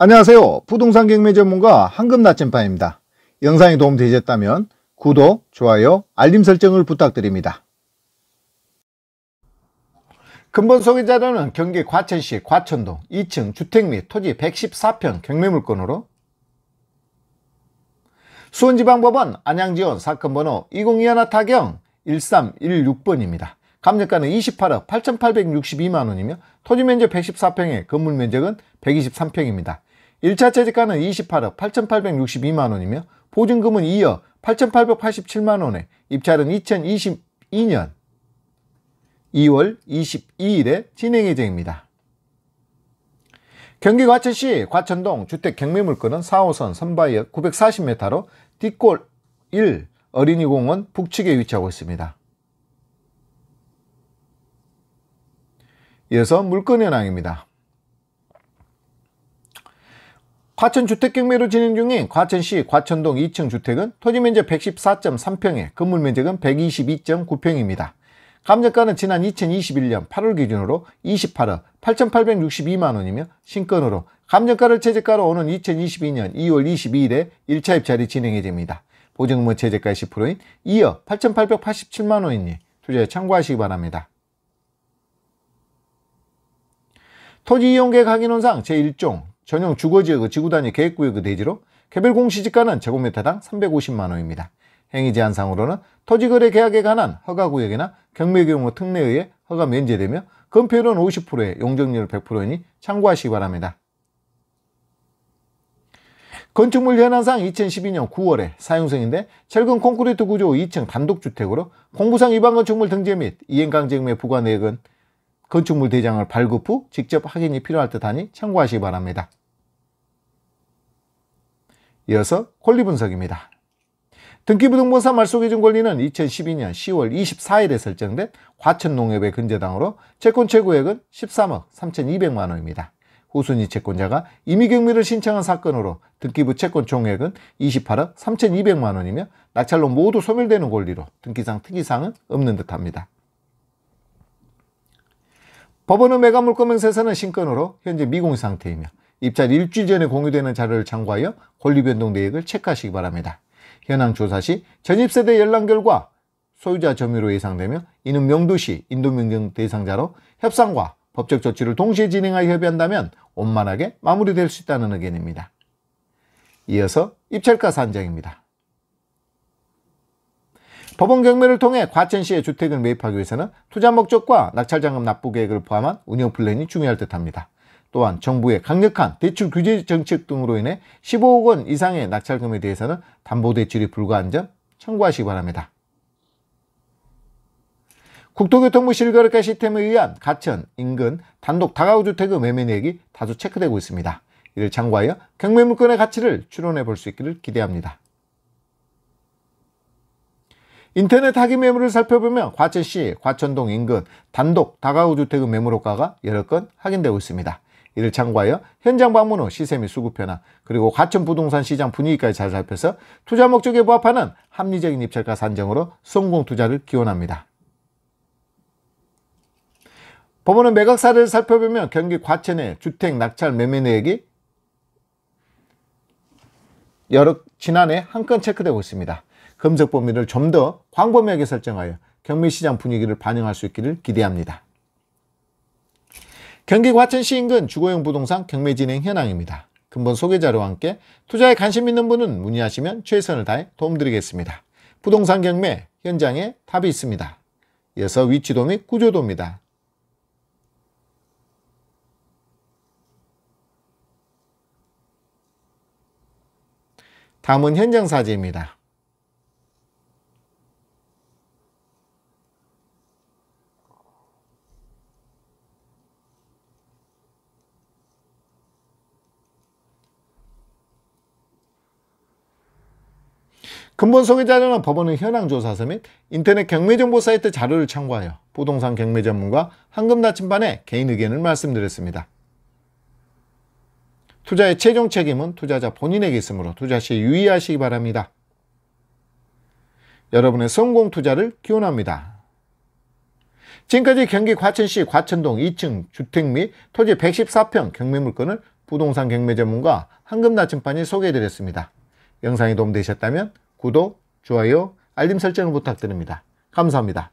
안녕하세요. 부동산 경매 전문가 황금 나침반입니다. 영상이 도움되셨다면 구독, 좋아요, 알림 설정을 부탁드립니다. 근본 소유자료는 경기 과천시 과천동 2층 주택 및 토지 114평 경매 물건으로 수원지방법원 안양지원 사건 번호 2021 타경 1316번입니다. 감정가는 28억 8,862만원이며 토지면적 114평에 건물면적은 123평입니다. 1차 체직가는 28억 8,862만원이며 보증금은 2억 8,887만원에 입찰은 2022년 2월 22일에 진행 예정입니다. 경기 과천시 과천동 주택 경매물건은 4호선 선바이어 940m로 뒷골 1 어린이공원 북측에 위치하고 있습니다. 이어서 물건 현황입니다. 과천 주택 경매로 진행 중인 과천시 과천동 2층 주택은 토지 면적 114.3평에 건물 면적은 122.9평입니다. 감정가는 지난 2021년 8월 기준으로 28억 8,862만원이며 신건으로 감정가를 최저가로 오는 2022년 2월 22일에 1차 입찰이 진행이 됩니다. 보증금 최저가 10%인 2억 8,887만원이니 투자에 참고하시기 바랍니다. 토지 이용계획 확인원상 제1종 전용 주거지역 의 지구단위 계획구역 의 대지로 개별공 시지가는 제곱미터당 350만원입니다. 행위 제한상으로는 토지거래 계약에 관한 허가구역이나 경매경우 특례의해 에 허가 면제되며 건폐율은 50%에 용적률 100%이니 참고하시기 바랍니다. 건축물 현황상 2012년 9월에 사용승인데 철근 콘크리트 구조 2층 단독주택으로 공부상 위반 건축물 등재 및 이행강제금의 부과내역은 건축물 대장을 발급 후 직접 확인이 필요할 듯하니 참고하시기 바랍니다. 이어서 권리분석입니다. 등기부등본사 말소기준 권리는 2012년 10월 24일에 설정된 과천농협의 근저당으로 채권 최고액은 13억 3,200만 원입니다. 후순위 채권자가 임의경미를 신청한 사건으로 등기부 채권 총액은 28억 3,200만 원이며 낙찰로 모두 소멸되는 권리로 등기상 특이사항은 없는 듯합니다. 법원의 메가물권행세서는 신건으로 현재 미공 상태이며 입찰 일주일 전에 공유되는 자료를 참고하여 권리변동 내역을 체크하시기 바랍니다. 현황 조사 시 전입세대 열람 결과 소유자 점유로 예상되며 이는 명도시 인도명령 대상자로 협상과 법적 조치를 동시에 진행하여 협의한다면 원만하게 마무리될 수 있다는 의견입니다. 이어서 입찰가 산정입니다. 법원 경매를 통해 과천시의 주택을 매입하기 위해서는 투자 목적과 낙찰장금 납부 계획을 포함한 운영 플랜이 중요할 듯합니다. 또한 정부의 강력한 대출 규제 정책 등으로 인해 15억 원 이상의 낙찰금에 대해서는 담보대출이 불가한 점 참고하시기 바랍니다. 국토교통부 실거래가 시스템에 의한 가천, 인근, 단독 다가구주택의 매매내역이 다소 체크되고 있습니다. 이를 참고하여 경매물건의 가치를 추론해 볼 수 있기를 기대합니다. 인터넷 하기 매물을 살펴보면 과천시, 과천동 인근, 단독, 다가구 주택의 매물호가가 여러 건 확인되고 있습니다. 이를 참고하여 현장 방문 후 시세 및 수급 변화 그리고 과천 부동산 시장 분위기까지 잘 살펴서 투자 목적에 부합하는 합리적인 입찰가 산정으로 성공 투자를 기원합니다. 법원은 매각사를 살펴보면 경기 과천의 주택 낙찰 매매 내역이 여러 지난해 한 건 체크되고 있습니다. 검색 범위를 좀 더 광범위하게 설정하여 경매시장 분위기를 반영할 수 있기를 기대합니다. 경기 과천시 인근 주거용 부동산 경매 진행 현황입니다. 근본 소개자료와 함께 투자에 관심 있는 분은 문의하시면 최선을 다해 도움드리겠습니다. 부동산 경매 현장에 답이 있습니다. 이어서 위치도 및 구조도입니다. 다음은 현장 사진입니다. 근본 소개 자료는 법원의 현황 조사서 및 인터넷 경매 정보 사이트 자료를 참고하여 부동산 경매 전문가 황금 나침반의 개인 의견을 말씀드렸습니다. 투자의 최종 책임은 투자자 본인에게 있으므로 투자 시 유의하시기 바랍니다. 여러분의 성공 투자를 기원합니다. 지금까지 경기 과천시 과천동 2층 주택 및 토지 114평 경매 물건을 부동산 경매 전문가 황금 나침반이 소개해드렸습니다. 영상이 도움되셨다면 구독, 좋아요, 알림 설정을 부탁드립니다. 감사합니다.